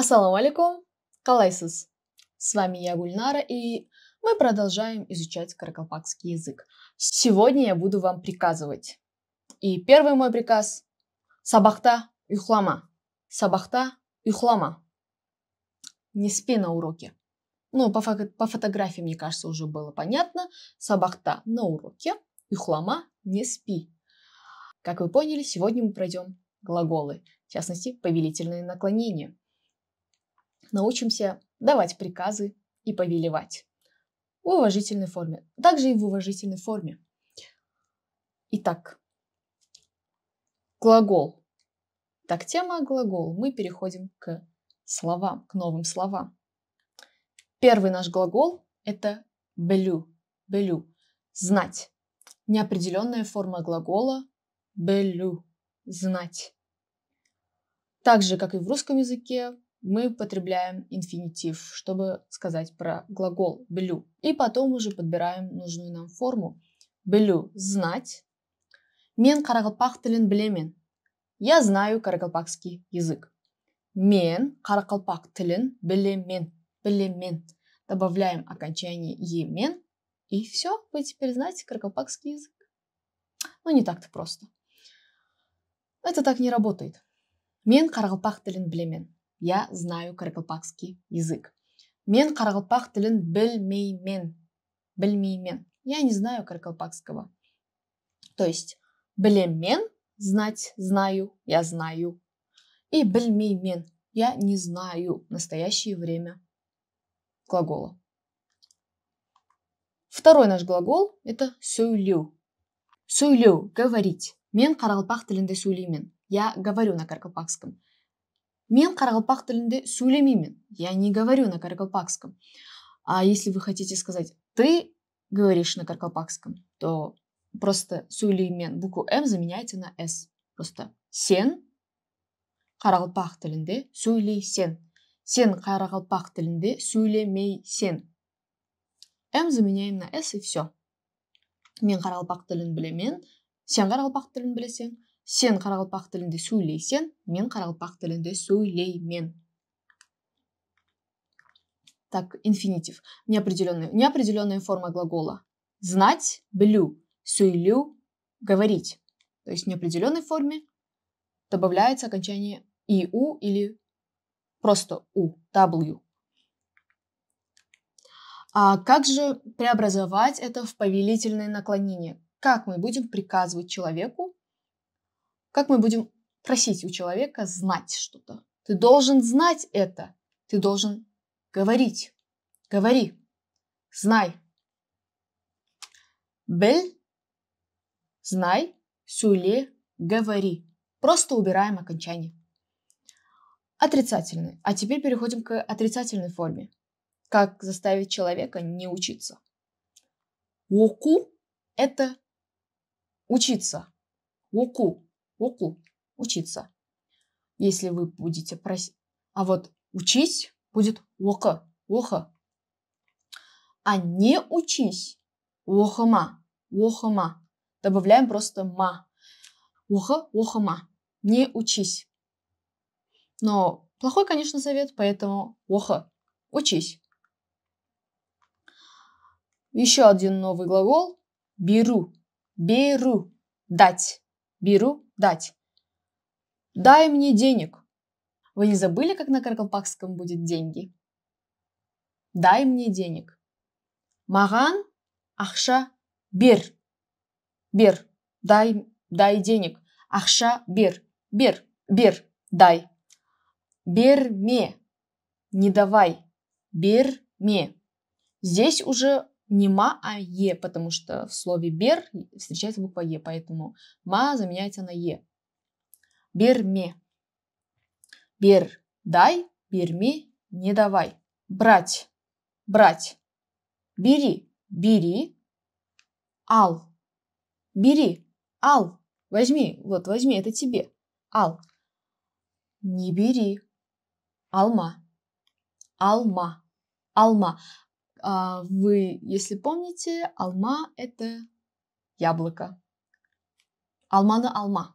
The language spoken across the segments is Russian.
Ассаламу алейкум, калайсис. С вами я, Гульнара, и мы продолжаем изучать каракалпакский язык. Сегодня я буду вам приказывать. И первый мой приказ – сабахта юхлама. Сабахта юхлама. Не спи на уроке. Ну, по, фо- по фотографии, мне кажется, уже было понятно. Сабахта на уроке, юхлама не спи. Как вы поняли, сегодня мы пройдем глаголы, в частности, повелительные наклонения – научимся давать приказы и повелевать. В уважительной форме. Также и в уважительной форме. Итак, глагол. Так, тема глагол. Мы переходим к словам, к новым словам. Первый наш глагол – это белю. Белю – знать. Неопределенная форма глагола белю – знать. Так же, как и в русском языке, мы потребляем инфинитив, чтобы сказать про глагол блю. И потом уже подбираем нужную нам форму. блю – «знать». «Мен каракалпак тілін білемен». Я знаю каракалпакский язык. «Мен каракалпак тілін білемен». «Білемен». Добавляем окончание «емен». И все, вы теперь знаете каракалпакский язык. Ну, не так-то просто. Это так не работает. «Мен каракалпак тілін білемен» я знаю каракалпакский язык мен қарақалпақ тілін білмеймен білмеймен я не знаю каракалпакского то есть блемен знать знаю я знаю и білмеймен я не знаю настоящее время глагола Второй наш глагол – это сюлю, сюлю говорить. Мен қарақалпақ тілінде сөйлеймін. Я говорю на каракалпакском. Мен қарақалпақ тілінде сөйлемеймін. Я не говорю на каракалпакском. А если вы хотите сказать «ты говоришь на каракалпакском», то просто сөйлеймен букву «м» заменяйте на «с». Просто «сен» қарақалпақ тілінде сөйлейсен. Сен қарақалпақ тілінде сөйлемейсен. «М» заменяем на «с» и все. Мен қарақалпақ тілін білемін. сен қарақалпақ тілін білесең, сен қарақалпақ тілінде сөйлейсен мен қарақалпақ тілінде сөйлеймен так инфинитив неопределенная неопределенная форма глагола знать блю сөйлеу говорить то есть в неопределенной форме добавляется окончание иу или просто у w а как же преобразовать это в повелительное наклонение? Как мы будем приказывать человеку как мы будем просить у человека знать что-то? Ты должен знать это. Ты должен говорить. Говори. Знай. Бель. Знай. Сюле. Говори. Просто убираем окончание. Отрицательный. А теперь переходим к отрицательной форме. Как заставить человека не учиться? Уоку это учиться. Уоку оку учиться. Если вы будете просить. А вот учись будет ока, охо, А не учись охома охома, Добавляем просто ма. охо охома Не учись. Но плохой, конечно, совет, поэтому охо учись. Еще один новый глагол – беру. Беру – дать. Беру – дать. Дай мне денег. Вы не забыли, как на каркалпакском будет деньги? Дай мне денег. Маган ахша бер. Бер. Дай, дай денег. Ахша бер. Бер. Бер. Дай. Берме. Не давай. Берме. Здесь уже не ма, а е, потому что в слове бер встречается буква е, поэтому ма заменяется на е. Берме. Бер дай, берме не давай. Брать, брать. Бери, бери. Ал, бери. Ал, возьми, вот возьми, это тебе. Ал. Не бери. Алма. Алма. Алма. А, вы, если помните, алма – это яблоко. Алмана – алма.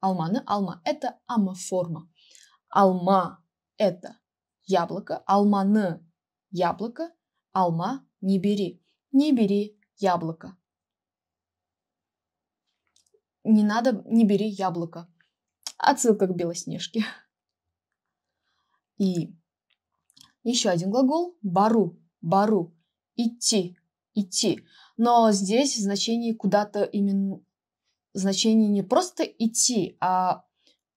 Алмана – алма. Это амоформа. Алма – это яблоко. Алманы – яблоко. Алма – не бери. Не бери яблоко. Не надо, не бери яблоко. Отсылка к Белоснежке. И еще один глагол – бару бару – идти, идти. Но здесь значение куда-то именно значение не просто идти, а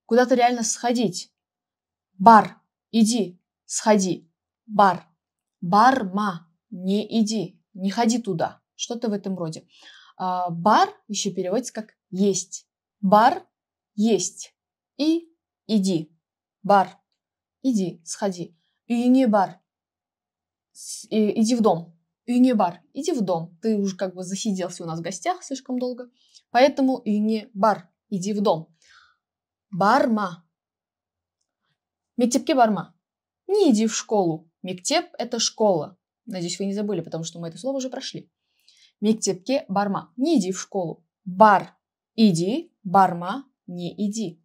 куда-то реально сходить. Бар – иди, сходи. Бар – барма – не иди, не ходи туда. Что-то в этом роде. А бар еще переводится как есть. Бар – есть. И иди. Бар – иди, сходи. И не бар – иди в дом. И не бар, иди в дом. Ты уже как бы засиделся у нас в гостях слишком долго. Поэтому и не бар, иди в дом. Барма. Мектепке барма. Не иди в школу. Мектеп – это школа. Надеюсь, вы не забыли, потому что мы это слово уже прошли. Мектепке барма. Не иди в школу. Бар. Иди. Барма. Не иди.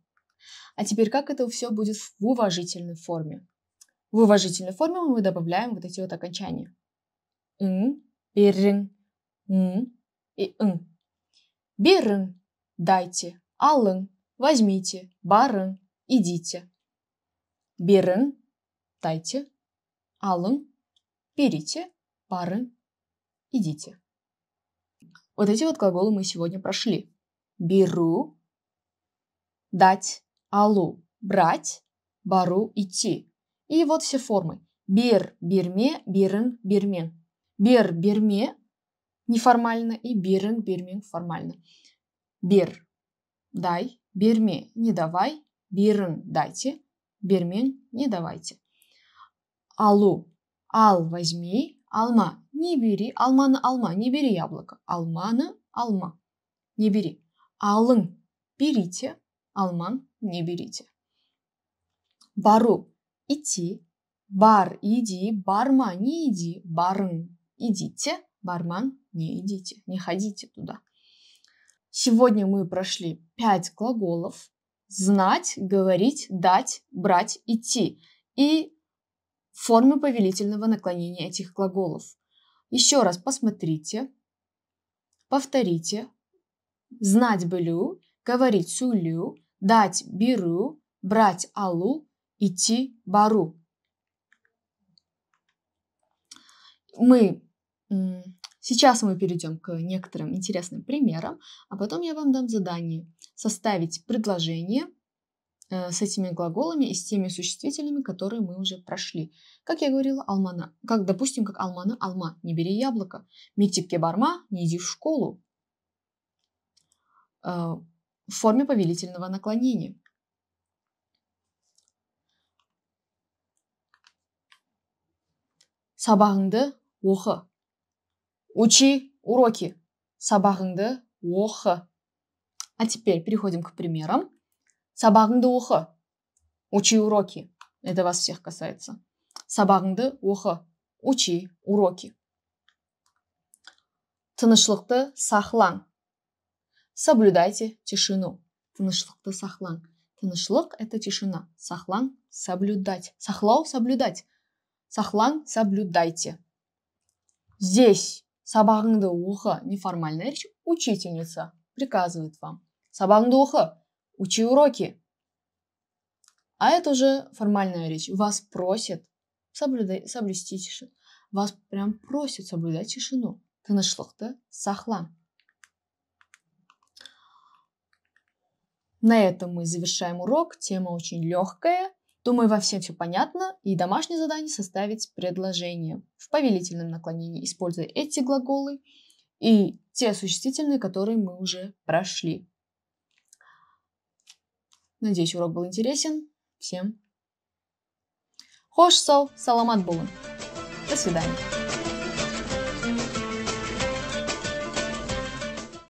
А теперь как это все будет в уважительной форме? В уважительной форме мы добавляем вот эти вот окончания. Н, берн, н и н. берн, дайте, алын – возьмите, барын – идите. берн, дайте, алын – берите, барын – идите. Вот эти вот глаголы мы сегодня прошли. Беру, дать, алу – брать, бару – идти. И вот все формы. Бер, бирме, бирен, бирмен. Бер, бирме неформально и бирен, бирмен формально. Бер – дай, бирме – не давай, бирен – дайте, бирмен – не давайте. Алу – ал – возьми, алма – не бери, алманы – алма, не бери яблоко, алманы – алма, не бери. Алын – берите, алман – не берите. Бару идти, бар иди, барма не иди, барын идите, барман не идите, не ходите туда. Сегодня мы прошли пять глаголов. Знать, говорить, дать, брать, идти. И формы повелительного наклонения этих глаголов. Еще раз посмотрите, повторите. Знать блю, говорить сулю, дать беру, брать алу, идти бару. Мы сейчас мы перейдем к некоторым интересным примерам, а потом я вам дам задание составить предложение э, с этими глаголами и с теми существительными, которые мы уже прошли. Как я говорила, алмана. Как, допустим, как алмана, алма, не бери яблоко. Мектипке барма, не иди в школу. Э, в форме повелительного наклонения. сабағыңды оқы учи уроки сабағыңды оқы а теперь переходим к примерам сабағыңды оқы учи уроки это вас всех касается сабағыңды оқы учи уроки тыныштықты сақлаң соблюдайте тишину тыныштықты сақлаң тыныштық это тишина сақлаң соблюдать сақлау соблюдать сахлаң соблюдайте. Здесь сабағыңды оқы неформальная речь учительница приказывает вам. Сабағыңды оқы, учи уроки. А это уже формальная речь. Вас просят соблюдай, соблюсти тишину. Вас прям просят соблюдать тишину. Ты нашла, Тыныштықты Сахлан. На этом мы завершаем урок. Тема очень легкая – Думаю, во всем все понятно, и домашнее задание составить предложение. В повелительном наклонении используя эти глаголы и те существительные, которые мы уже прошли. Надеюсь, урок был интересен всем. Хош сол, саламат булын. До свидания.